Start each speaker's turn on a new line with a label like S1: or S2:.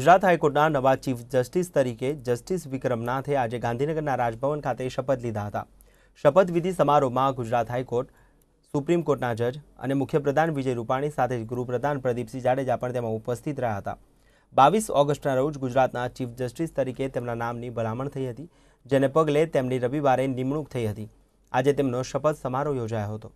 S1: ગુજરાત હાઈકોર્ટના નવા chief justice તરીકે જસ્ટિસ વિક્રમ નાથે આજે ગાંધીનગરના રાજભવન ખાતે શપત લીધા હતા શપત વિધિ સમારોહમાં ગુજરાત હાઈકોર્ટ સુપ્રીમ કોર્ટના જજ અને મુખ્ય પ્રધાન વિજય રૂપાણી સાથે ગુરુ પ્રધાન પ્રદીપ સી જાડેજા પણ તેમાં ઉપસ્થિત રહ્યા હતા 22 ઓગસ્ટના રોજ ગુજરાતના ચીફ જસ્ટિસ તરીકે તેમનું નામની ભલામણ થઈ હતી જેને પગલે તેમની રવિવારે નિમણૂક થઈ હતી આજે તેમનો શપત સમારોહ યોજાય હતો